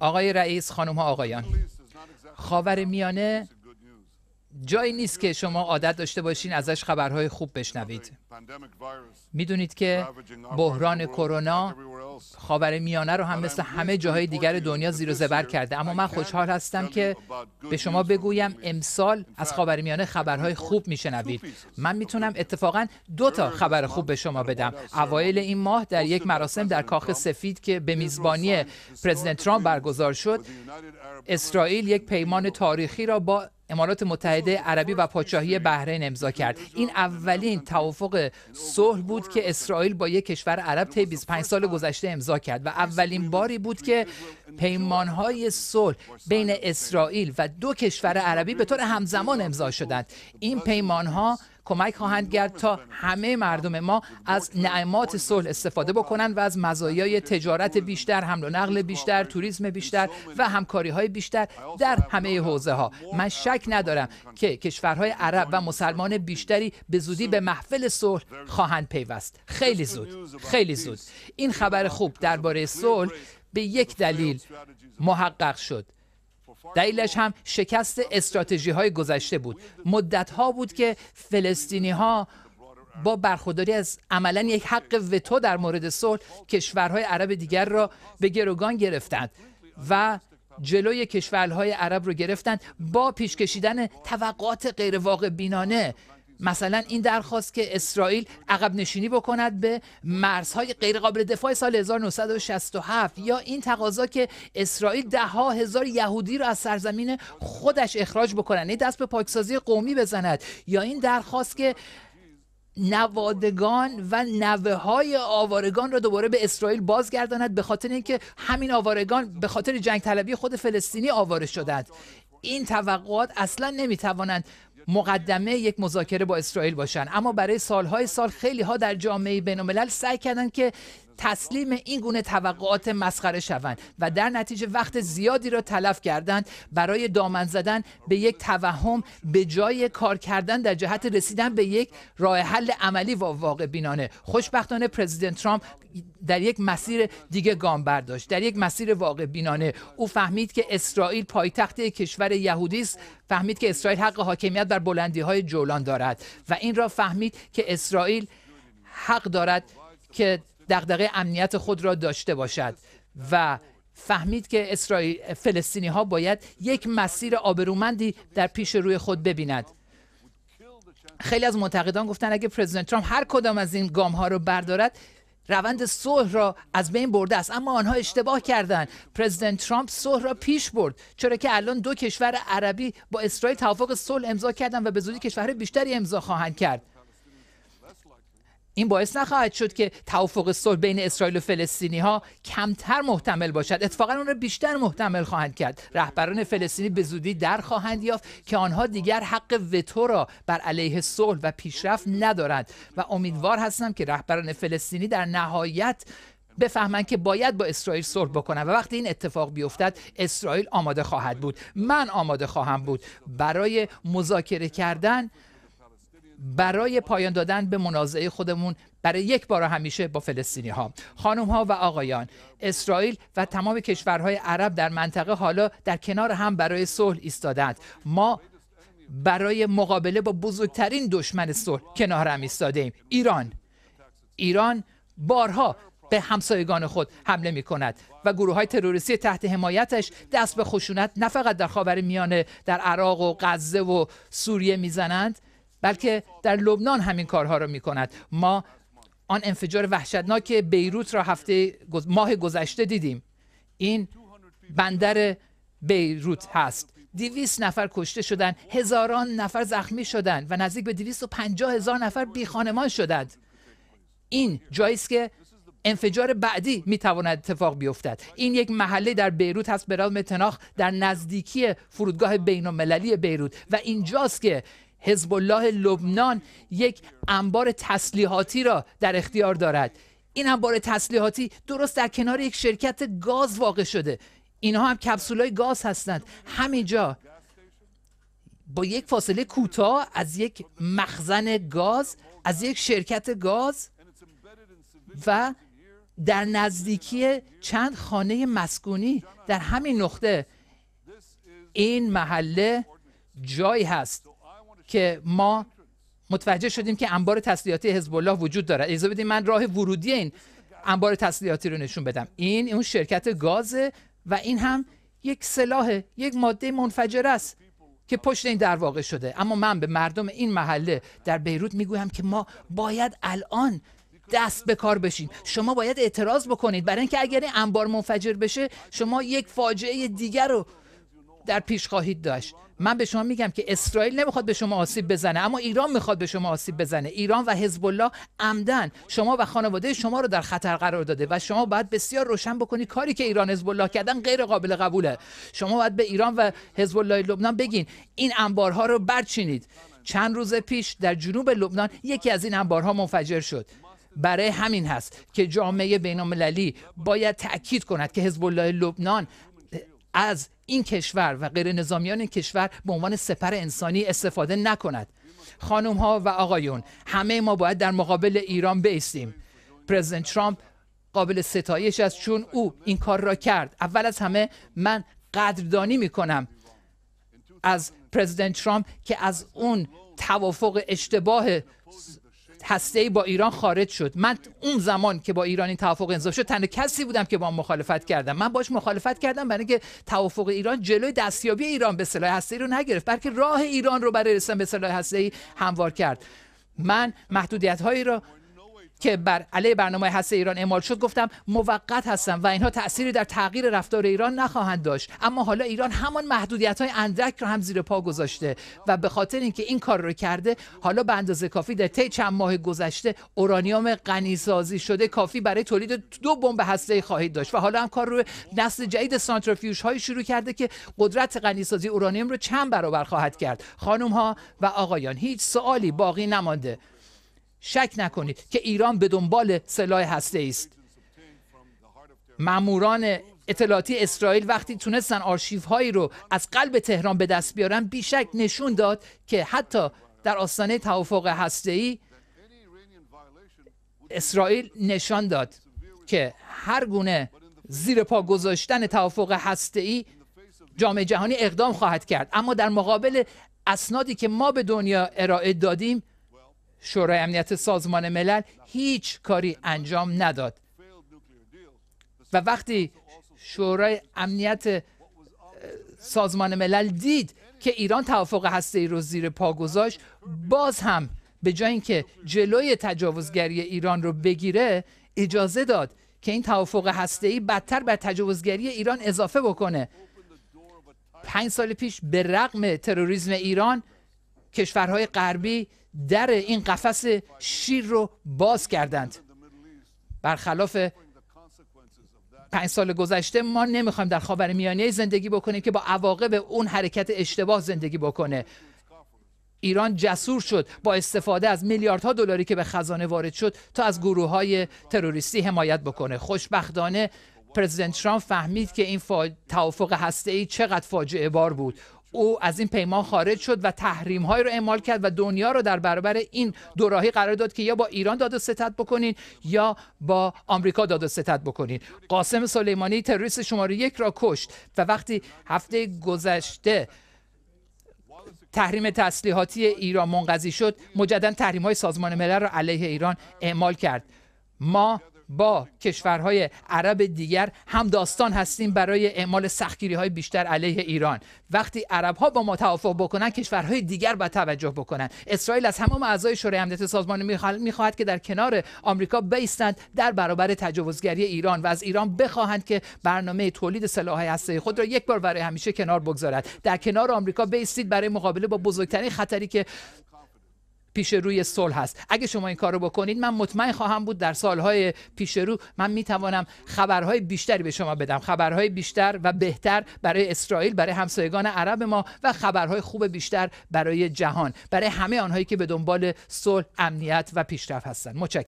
آقای رئیس خانم ها آقایان خاور میانه جایی نیست که شما عادت داشته باشین ازش خبرهای خوب بشنوید میدونید که بحران کرونا خاور میانه رو هم مثل همه جاهای دیگر دنیا زیر و زبر کرده اما من خوشحال هستم که به شما بگویم امسال از خاور میانه خبرهای خوب میشنوید من میتونم اتفاقا دو تا خبر خوب به شما بدم اوایل این ماه در یک مراسم در کاخ سفید که به میزبانی پرزیدنت ترامپ برگزار شد اسرائیل یک پیمان تاریخی را با امارات متحده عربی و پادشاهی بحرین امضا کرد این اولین توافق صلح بود که اسرائیل با یک کشور عرب طی 25 سال گذشته امضا کرد و اولین باری بود که پیمانهای صلح بین اسرائیل و دو کشور عربی به طور همزمان امضا شدند این پیمانها کمک خواهند کرد تا همه مردم ما از نعمات صلح استفاده بکنند و از مزایای تجارت بیشتر، حمل و نقل بیشتر، توریسم بیشتر و همکاری های بیشتر در همه حوزه ها من شک ندارم که کشورهای عرب و مسلمان بیشتری به زودی به محفل صلح خواهند پیوست خیلی زود خیلی زود این خبر خوب درباره صلح به یک دلیل محقق شد دلیلش هم شکست استراتژی های گذشته بود مدت ها بود که فلسطینی ها با برخورداری از عملا یک حق وتو در مورد صلح کشورهای عرب دیگر را به گروگان گرفتند و جلوی کشورهای عرب رو گرفتند با پیش کشیدن توقعات غیرواقع بینانه مثلا این درخواست که اسرائیل عقب نشینی بکند به مرزهای غیرقابل دفاع سال 1967 یا این تقاضا که اسرائیل ده هزار یهودی را از سرزمین خودش اخراج بکنند این دست به پاکسازی قومی بزند یا این درخواست که نوادگان و نوه های آوارگان را دوباره به اسرائیل بازگرداند به خاطر اینکه همین آوارگان به خاطر جنگ طلبی خود فلسطینی آواره شدند این توقعات اصلا نمیتوانند مقدمه یک مذاکره با اسرائیل باشند اما برای سالهای سال خیلی ها در جامعه بین سعی کردند که تسلیم این گونه توقعات مسخره شوند و در نتیجه وقت زیادی را تلف کردند برای دامن زدن به یک توهم به جای کار کردن در جهت رسیدن به یک راه حل عملی و واقع بینانه خوشبختانه پرزیدنت ترامپ در یک مسیر دیگه گام برداشت در یک مسیر واقع بینانه او فهمید که اسرائیل پایتخت کشور یهودی است فهمید که اسرائیل حق حاکمیت بر بلندی های جولان دارد و این را فهمید که اسرائیل حق دارد که دغدغه امنیت خود را داشته باشد و فهمید که اسرائیل فلسطینی ها باید یک مسیر آبرومندی در پیش روی خود ببیند خیلی از معتقدان گفتن اگه پرزیدنت ترامپ هر کدام از این گام ها رو بردارد روند صلح را از بین برده است اما آنها اشتباه کردند پرزیدنت ترامپ صلح را پیش برد چرا که الان دو کشور عربی با اسرائیل توافق صلح امضا کردند و به زودی کشورهای بیشتری امضا خواهند کرد این باعث نخواهد شد که توافق صلح بین اسرائیل و فلسطینی ها کمتر محتمل باشد اتفاقا اون را بیشتر محتمل خواهند کرد رهبران فلسطینی به زودی در خواهند یافت که آنها دیگر حق وتو را بر علیه صلح و پیشرفت ندارند و امیدوار هستم که رهبران فلسطینی در نهایت بفهمند که باید با اسرائیل صلح بکنند و وقتی این اتفاق بیفتد اسرائیل آماده خواهد بود من آماده خواهم بود برای مذاکره کردن برای پایان دادن به منازعه خودمون برای یک بار همیشه با فلسطینی ها خانم ها و آقایان اسرائیل و تمام کشورهای عرب در منطقه حالا در کنار هم برای صلح ایستادند ما برای مقابله با بزرگترین دشمن صلح کنار هم ایستادیم ایران ایران بارها به همسایگان خود حمله می کند و گروه های تروریستی تحت حمایتش دست به خشونت نه فقط در خاور میانه در عراق و غزه و سوریه میزنند بلکه در لبنان همین کارها را می کند ما آن انفجار وحشتناک بیروت را هفته ماه گذشته دیدیم این بندر بیروت هست دیویس نفر کشته شدن هزاران نفر زخمی شدند و نزدیک به دیویس و هزار نفر بی خانمان شدند این جایی که انفجار بعدی تواند اتفاق بیفتد این یک محله در بیروت هست به در نزدیکی فرودگاه بین المللی بیروت و اینجاست که حزب الله لبنان یک انبار تسلیحاتی را در اختیار دارد این انبار تسلیحاتی درست در کنار یک شرکت گاز واقع شده اینها هم های گاز هستند همینجا با یک فاصله کوتاه از یک مخزن گاز از یک شرکت گاز و در نزدیکی چند خانه مسکونی در همین نقطه این محله جایی هست که ما متوجه شدیم که انبار تسلیحاتی حزب الله وجود دارد اجازه بدید من راه ورودی این انبار تسلیحاتی رو نشون بدم این اون شرکت گاز و این هم یک سلاح یک ماده منفجر است که پشت این در واقع شده اما من به مردم این محله در بیروت میگویم که ما باید الان دست به کار بشیم شما باید اعتراض بکنید برای اینکه اگر این انبار منفجر بشه شما یک فاجعه دیگر رو در پیش خواهید داشت من به شما میگم که اسرائیل نمیخواد به شما آسیب بزنه اما ایران میخواد به شما آسیب بزنه ایران و حزب الله عمدن شما و خانواده شما رو در خطر قرار داده و شما باید بسیار روشن بکنی کاری که ایران حزب الله کردن غیر قابل قبوله شما باید به ایران و حزب الله لبنان بگین این انبارها رو برچینید چند روز پیش در جنوب لبنان یکی از این انبارها منفجر شد برای همین هست که جامعه بین المللی باید تاکید کند که حزب الله لبنان از این کشور و غیر نظامیان این کشور به عنوان سپر انسانی استفاده نکند خانم ها و آقایون همه ما باید در مقابل ایران بیستیم پرزیدنت ترامپ قابل ستایش است چون او این کار را کرد اول از همه من قدردانی می کنم از پرزیدنت ترامپ که از اون توافق اشتباه هسته با ایران خارج شد من اون زمان که با ایران این توافق امضا شد تنها کسی بودم که با مخالفت کردم من باش مخالفت کردم برای اینکه توافق ایران جلوی دستیابی ایران به سلاح هسته رو نگرفت بلکه راه ایران رو برای رسیدن به سلاح هسته هموار کرد من محدودیت هایی را که بر علیه برنامه هست ایران اعمال شد گفتم موقت هستم و اینها تأثیری در تغییر رفتار ایران نخواهند داشت اما حالا ایران همان محدودیت های اندک را هم زیر پا گذاشته و به خاطر اینکه این کار رو کرده حالا به اندازه کافی در طی چند ماه گذشته اورانیوم غنی سازی شده کافی برای تولید دو بمب هسته خواهید داشت و حالا هم کار روی نسل جدید سانترفیوژ های شروع کرده که قدرت غنی سازی اورانیوم رو چند برابر خواهد کرد خانم ها و آقایان هیچ سوالی باقی نمانده شک نکنید که ایران به دنبال سلاح هسته است ماموران اطلاعاتی اسرائیل وقتی تونستن آرشیف هایی رو از قلب تهران به دست بیارن بیشک نشون داد که حتی در آستانه توافق هسته ای اسرائیل نشان داد که هر گونه زیر پا گذاشتن توافق هسته ای جامعه جهانی اقدام خواهد کرد اما در مقابل اسنادی که ما به دنیا ارائه دادیم شورای امنیت سازمان ملل هیچ کاری انجام نداد و وقتی شورای امنیت سازمان ملل دید که ایران توافق هسته ای رو زیر پا گذاشت باز هم به جای اینکه جلوی تجاوزگری ایران رو بگیره اجازه داد که این توافق هسته ای بدتر بر تجاوزگری ایران اضافه بکنه پنج سال پیش به رغم تروریسم ایران کشورهای غربی در این قفس شیر رو باز کردند برخلاف پنج سال گذشته ما نمیخوایم در خاور میانی زندگی بکنیم که با عواقب اون حرکت اشتباه زندگی بکنه ایران جسور شد با استفاده از میلیاردها دلاری که به خزانه وارد شد تا از گروه های تروریستی حمایت بکنه خوشبختانه پرزیدنت ترامپ فهمید که این توافق هسته ای چقدر فاجعه بار بود او از این پیمان خارج شد و تحریم های رو اعمال کرد و دنیا رو در برابر این دوراهی قرار داد که یا با ایران داد و ستد بکنین یا با آمریکا داد و ستد بکنین قاسم سلیمانی تروریست شماره یک را کشت و وقتی هفته گذشته تحریم تسلیحاتی ایران منقضی شد مجددا تحریم های سازمان ملل را علیه ایران اعمال کرد ما با کشورهای عرب دیگر هم داستان هستیم برای اعمال سختگیری های بیشتر علیه ایران وقتی عرب ها با ما توافق بکنن کشورهای دیگر با توجه بکنن اسرائیل از همه اعضای شورای امنیت سازمان میخواهد که در کنار آمریکا بیستند در برابر تجاوزگری ایران و از ایران بخواهند که برنامه تولید سلاح هسته خود را یک بار برای همیشه کنار بگذارد در کنار آمریکا بیستید برای مقابله با بزرگترین خطری که پیش روی صلح هست اگه شما این کار رو بکنید من مطمئن خواهم بود در سالهای پیش رو من میتوانم خبرهای بیشتری به شما بدم خبرهای بیشتر و بهتر برای اسرائیل برای همسایگان عرب ما و خبرهای خوب بیشتر برای جهان برای همه آنهایی که به دنبال صلح امنیت و پیشرفت هستند متشکرم